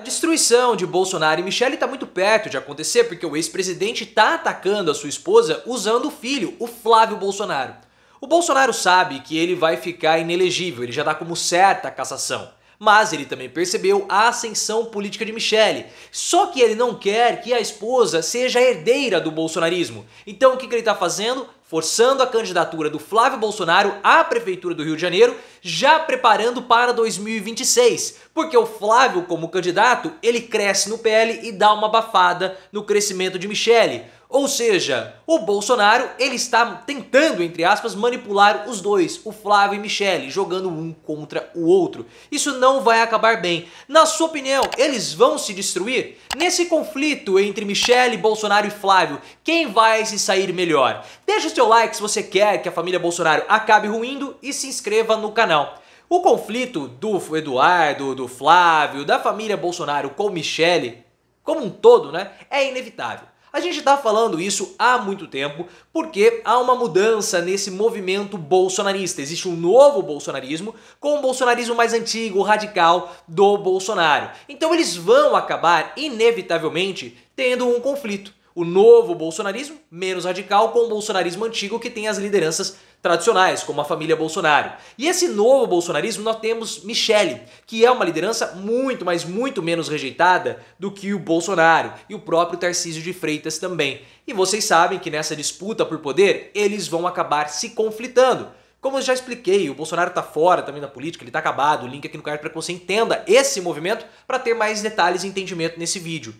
A destruição de Bolsonaro e Michele está muito perto de acontecer porque o ex-presidente está atacando a sua esposa usando o filho, o Flávio Bolsonaro. O Bolsonaro sabe que ele vai ficar inelegível, ele já dá tá como certa a cassação. Mas ele também percebeu a ascensão política de Michele. Só que ele não quer que a esposa seja herdeira do bolsonarismo. Então o que, que ele está fazendo? forçando a candidatura do Flávio Bolsonaro à Prefeitura do Rio de Janeiro, já preparando para 2026, porque o Flávio, como candidato, ele cresce no PL e dá uma abafada no crescimento de Michele. Ou seja, o Bolsonaro ele está tentando, entre aspas, manipular os dois, o Flávio e Michele, jogando um contra o outro. Isso não vai acabar bem. Na sua opinião, eles vão se destruir? Nesse conflito entre Michele, Bolsonaro e Flávio, quem vai se sair melhor? Deixe o seu like se você quer que a família Bolsonaro acabe ruindo e se inscreva no canal. O conflito do Eduardo, do Flávio, da família Bolsonaro com Michele, como um todo, né, é inevitável. A gente está falando isso há muito tempo porque há uma mudança nesse movimento bolsonarista. Existe um novo bolsonarismo com o um bolsonarismo mais antigo, radical do Bolsonaro. Então eles vão acabar, inevitavelmente, tendo um conflito o novo bolsonarismo, menos radical, com o bolsonarismo antigo que tem as lideranças tradicionais, como a família Bolsonaro. E esse novo bolsonarismo nós temos Michele, que é uma liderança muito, mas muito menos rejeitada do que o Bolsonaro e o próprio Tarcísio de Freitas também. E vocês sabem que nessa disputa por poder, eles vão acabar se conflitando. Como eu já expliquei, o Bolsonaro tá fora também da política, ele tá acabado, o link aqui no card para que você entenda esse movimento para ter mais detalhes e entendimento nesse vídeo.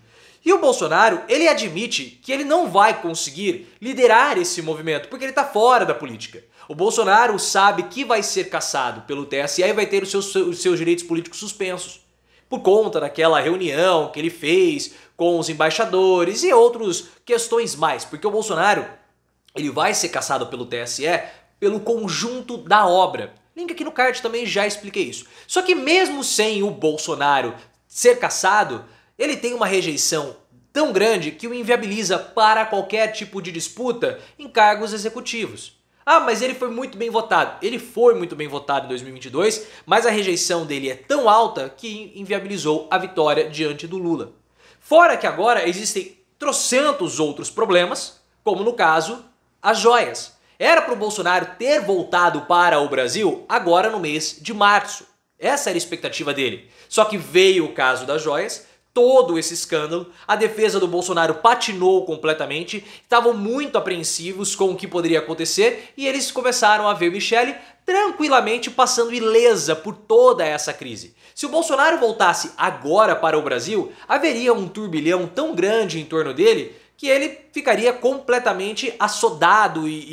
E o Bolsonaro, ele admite que ele não vai conseguir liderar esse movimento, porque ele está fora da política. O Bolsonaro sabe que vai ser caçado pelo TSE e vai ter os seus, os seus direitos políticos suspensos por conta daquela reunião que ele fez com os embaixadores e outras questões mais, porque o Bolsonaro ele vai ser caçado pelo TSE pelo conjunto da obra. Link aqui no card também já expliquei isso. Só que mesmo sem o Bolsonaro ser caçado, ele tem uma rejeição tão grande que o inviabiliza para qualquer tipo de disputa em cargos executivos. Ah, mas ele foi muito bem votado. Ele foi muito bem votado em 2022, mas a rejeição dele é tão alta que inviabilizou a vitória diante do Lula. Fora que agora existem trocentos outros problemas, como no caso as joias. Era para o Bolsonaro ter voltado para o Brasil agora no mês de março. Essa era a expectativa dele. Só que veio o caso das joias todo esse escândalo, a defesa do Bolsonaro patinou completamente, estavam muito apreensivos com o que poderia acontecer e eles começaram a ver Michele tranquilamente passando ilesa por toda essa crise. Se o Bolsonaro voltasse agora para o Brasil, haveria um turbilhão tão grande em torno dele que ele ficaria completamente assodado e,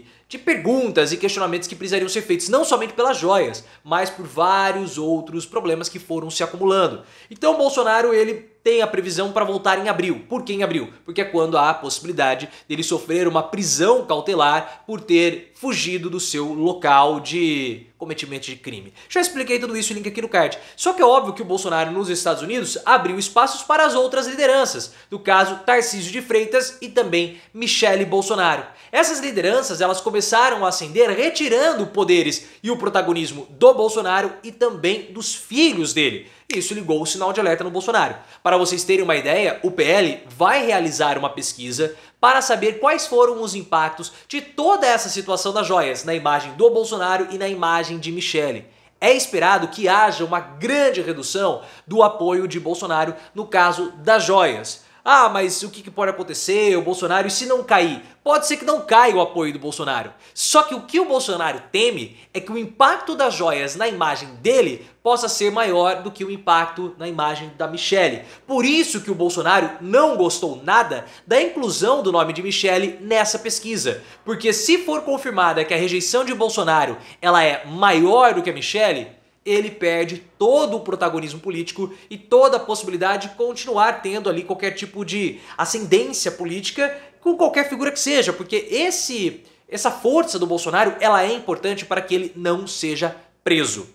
e de perguntas e questionamentos que precisariam ser feitos não somente pelas joias, mas por vários outros problemas que foram se acumulando. Então Bolsonaro ele tem a previsão para voltar em abril. Por que em abril? Porque é quando há a possibilidade dele sofrer uma prisão cautelar por ter fugido do seu local de cometimento de crime. Já expliquei tudo isso, link aqui no card. Só que é óbvio que o Bolsonaro nos Estados Unidos abriu espaços para as outras lideranças, no caso Tarcísio de Freitas e também Michele Bolsonaro. Essas lideranças elas começaram a ascender retirando poderes e o protagonismo do Bolsonaro e também dos filhos dele. Isso ligou o sinal de alerta no Bolsonaro. Para vocês terem uma ideia, o PL vai realizar uma pesquisa para saber quais foram os impactos de toda essa situação das joias na imagem do Bolsonaro e na imagem de Michele. É esperado que haja uma grande redução do apoio de Bolsonaro no caso das joias. Ah, mas o que pode acontecer? O Bolsonaro, e se não cair? Pode ser que não caia o apoio do Bolsonaro. Só que o que o Bolsonaro teme é que o impacto das joias na imagem dele possa ser maior do que o impacto na imagem da Michelle. Por isso que o Bolsonaro não gostou nada da inclusão do nome de Michelle nessa pesquisa. Porque se for confirmada que a rejeição de Bolsonaro ela é maior do que a Michelle, ele perde todo o protagonismo político e toda a possibilidade de continuar tendo ali qualquer tipo de ascendência política com qualquer figura que seja, porque esse essa força do Bolsonaro, ela é importante para que ele não seja preso.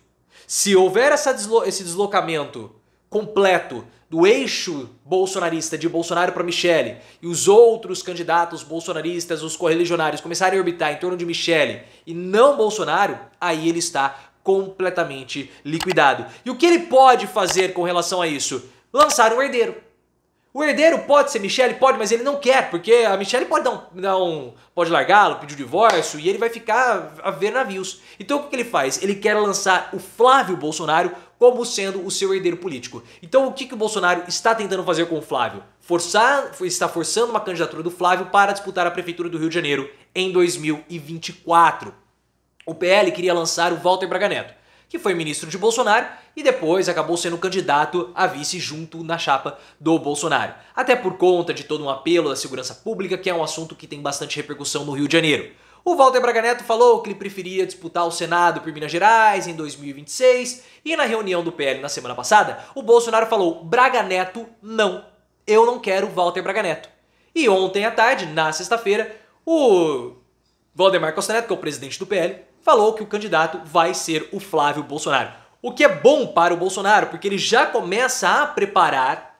Se houver essa deslo esse deslocamento completo do eixo bolsonarista de Bolsonaro para Michele e os outros candidatos bolsonaristas, os correligionários começarem a orbitar em torno de Michele e não Bolsonaro, aí ele está completamente liquidado. E o que ele pode fazer com relação a isso? Lançar um herdeiro. O herdeiro pode ser Michele? Pode, mas ele não quer, porque a Michele pode dar um, dar um pode largá-lo, pedir o divórcio e ele vai ficar a ver navios. Então o que ele faz? Ele quer lançar o Flávio Bolsonaro como sendo o seu herdeiro político. Então o que, que o Bolsonaro está tentando fazer com o Flávio? Forçar, está forçando uma candidatura do Flávio para disputar a prefeitura do Rio de Janeiro em 2024 o PL queria lançar o Walter Braga Neto, que foi ministro de Bolsonaro e depois acabou sendo candidato a vice junto na chapa do Bolsonaro. Até por conta de todo um apelo da segurança pública, que é um assunto que tem bastante repercussão no Rio de Janeiro. O Walter Braga Neto falou que ele preferia disputar o Senado por Minas Gerais em 2026 e na reunião do PL na semana passada, o Bolsonaro falou: Braga Neto, não. Eu não quero Walter Braga Neto. E ontem à tarde, na sexta-feira, o Valdemar Costa Neto, que é o presidente do PL, falou que o candidato vai ser o Flávio Bolsonaro. O que é bom para o Bolsonaro, porque ele já começa a preparar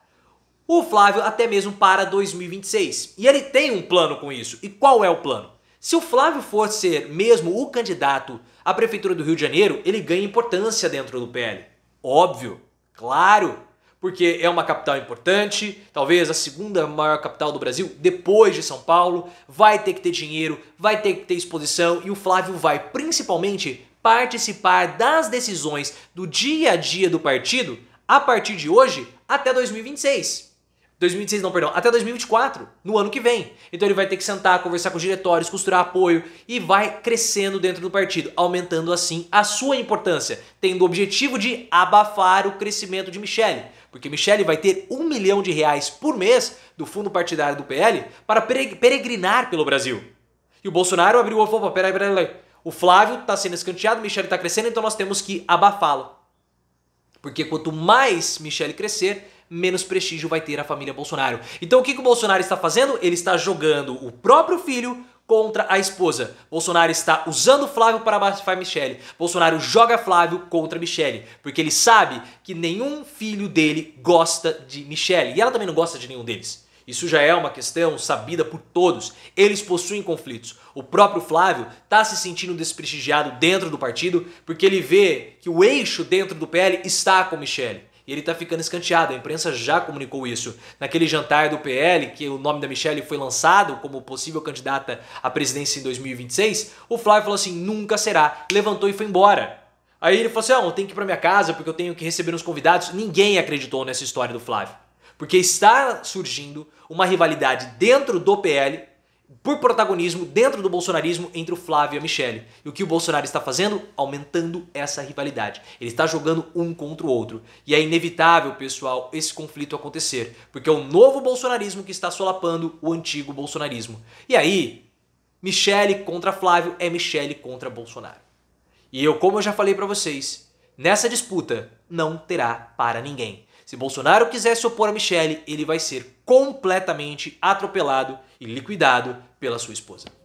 o Flávio até mesmo para 2026. E ele tem um plano com isso. E qual é o plano? Se o Flávio for ser mesmo o candidato à Prefeitura do Rio de Janeiro, ele ganha importância dentro do PL. Óbvio, claro, porque é uma capital importante, talvez a segunda maior capital do Brasil, depois de São Paulo. Vai ter que ter dinheiro, vai ter que ter exposição e o Flávio vai principalmente participar das decisões do dia a dia do partido a partir de hoje até 2026. 2026 não, perdão, até 2024, no ano que vem. Então ele vai ter que sentar, conversar com os diretórios, costurar apoio e vai crescendo dentro do partido, aumentando assim a sua importância, tendo o objetivo de abafar o crescimento de Michele. Porque Michele vai ter um milhão de reais por mês do fundo partidário do PL para peregrinar pelo Brasil. E o Bolsonaro abriu o falou: peraí, peraí, peraí. O Flávio está sendo escanteado, Michele está crescendo, então nós temos que abafá-lo. Porque quanto mais Michele crescer, menos prestígio vai ter a família Bolsonaro. Então o que, que o Bolsonaro está fazendo? Ele está jogando o próprio filho contra a esposa. Bolsonaro está usando Flávio para abafar Michele. Bolsonaro joga Flávio contra Michele, porque ele sabe que nenhum filho dele gosta de Michele e ela também não gosta de nenhum deles. Isso já é uma questão sabida por todos. Eles possuem conflitos. O próprio Flávio está se sentindo desprestigiado dentro do partido porque ele vê que o eixo dentro do PL está com Michele e ele está ficando escanteado. A imprensa já comunicou isso. Naquele jantar do PL, que o nome da Michelle foi lançado como possível candidata à presidência em 2026, o Flávio falou assim: nunca será. Levantou e foi embora. Aí ele falou assim: ah, eu tenho que ir para minha casa porque eu tenho que receber uns convidados. Ninguém acreditou nessa história do Flávio. Porque está surgindo uma rivalidade dentro do PL por protagonismo dentro do bolsonarismo entre o Flávio e a Michelle. E o que o Bolsonaro está fazendo? Aumentando essa rivalidade. Ele está jogando um contra o outro. E é inevitável, pessoal, esse conflito acontecer, porque é o novo bolsonarismo que está solapando o antigo bolsonarismo. E aí, Michelle contra Flávio é Michelle contra Bolsonaro. E eu, como eu já falei para vocês, nessa disputa não terá para ninguém. Se Bolsonaro quiser se opor a Michele, ele vai ser completamente atropelado e liquidado pela sua esposa.